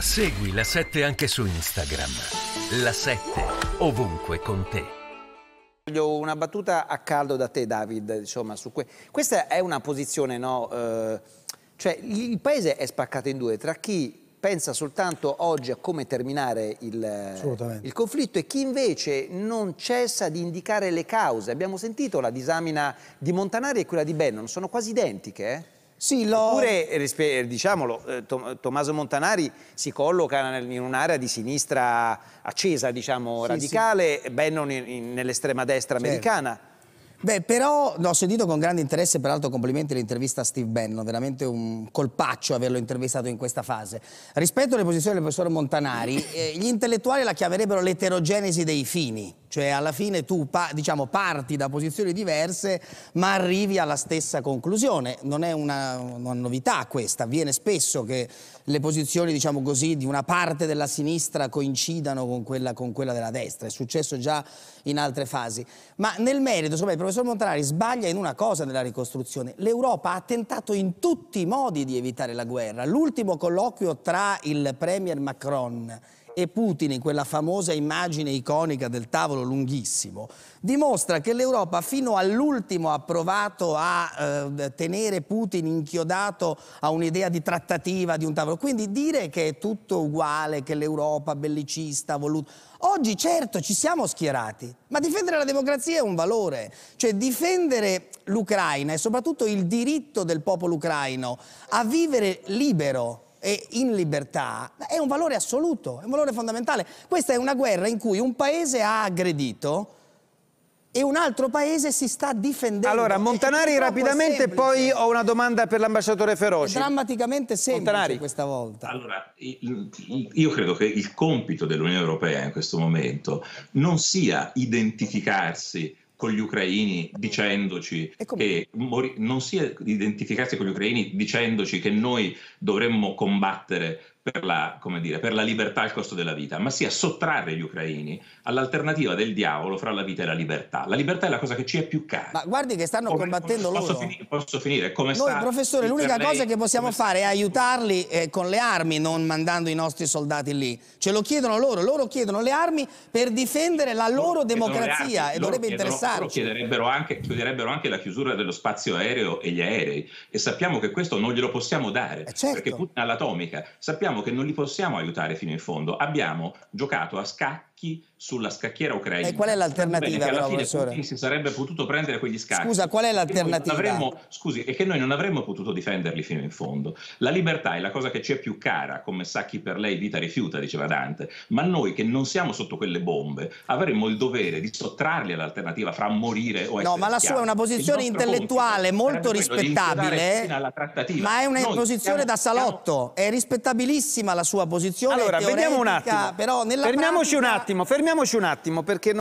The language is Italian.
Segui la 7 anche su Instagram. La 7 ovunque con te. Voglio una battuta a caldo da te, David. Insomma, que... Questa è una posizione, no? Eh, cioè, il paese è spaccato in due tra chi pensa soltanto oggi a come terminare il, il, conflitto e chi invece non cessa di indicare le cause. Abbiamo sentito la disamina di Montanari e quella di Bennon, sono quasi identiche. Eh? Sì, lo... Oppure, diciamolo, eh, Tommaso Montanari si colloca in un'area di sinistra accesa, diciamo, sì, radicale, sì. ben non nell'estrema destra certo. americana. Beh, però ho sentito con grande interesse, peraltro complimenti l'intervista a Steve Bannon, veramente un colpaccio averlo intervistato in questa fase. Rispetto alle posizioni del professor Montanari, eh, gli intellettuali la chiamerebbero l'eterogenesi dei fini. Cioè alla fine tu diciamo, parti da posizioni diverse ma arrivi alla stessa conclusione. Non è una, una novità questa, avviene spesso che le posizioni diciamo così, di una parte della sinistra coincidano con quella, con quella, della destra, è successo già in altre fasi. Ma nel merito, secondo il professor Montanari sbaglia in una cosa nella ricostruzione. L'Europa ha tentato in tutti i modi di evitare la guerra. L'ultimo colloquio tra il premier Macron e Putin in quella famosa immagine iconica del tavolo lunghissimo, dimostra che l'Europa fino all'ultimo ha provato a eh, tenere Putin inchiodato a un'idea di trattativa di un tavolo. Quindi dire che è tutto uguale, che l'Europa bellicista ha voluto... Oggi certo ci siamo schierati, ma difendere la democrazia è un valore, cioè difendere l'Ucraina e soprattutto il diritto del popolo ucraino a vivere libero e in libertà è un valore assoluto, è un valore fondamentale. Questa è una guerra in cui un paese ha aggredito e un altro paese si sta difendendo. Allora, Montanari rapidamente, poi ho una domanda per l'ambasciatore Feroci. È drammaticamente semplice Montanari. questa volta. Allora, io credo che il compito dell'Unione Europea in questo momento non sia identificarsi con gli ucraini mm. dicendoci che mori- non si identificasse con gli ucraini dicendoci che noi dovremmo combattere per la, dire, per la, libertà al costo della vita, ma sia sottrarre gli ucraini all'alternativa del diavolo fra la vita e la libertà. La libertà è la cosa che ci è più cara. Ma guardi che stanno come, combattendo posso, loro. Posso finire? Posso finire? Come Noi, sta professore, l'unica cosa che possiamo fare è aiutarli eh, con le armi, non mandando i nostri soldati lì. Ce lo chiedono loro, loro chiedono le armi per difendere la loro, loro democrazia armi, e dovrebbe chiedono, interessarci. Loro chiederebbero anche, chiederebbero anche, la chiusura dello spazio aereo e gli aerei e sappiamo che questo non glielo possiamo dare eh certo. perché Putin ha l'atomica. Sappiamo sappiamo che non li possiamo aiutare fino in fondo. Abbiamo giocato a scacchi sulla scacchiera ucraina. E qual è l'alternativa? Bene, alla però, fine si sarebbe potuto prendere quegli scacchi. Scusa, qual è l'alternativa? Avremmo, scusi, è che noi non avremmo potuto difenderli fino in fondo. La libertà è la cosa che ci è più cara, come sa chi per lei vita rifiuta, diceva Dante, ma noi che non siamo sotto quelle bombe avremmo il dovere di sottrarli all'alternativa fra morire o essere No, ma la sua è una posizione intellettuale molto rispettabile, ma è una noi posizione da salotto, è rispettabilissima chiarissima la sua posizione. Allora, vediamo un attimo. Fermiamoci pratica... un attimo, fermiamoci un attimo perché... non...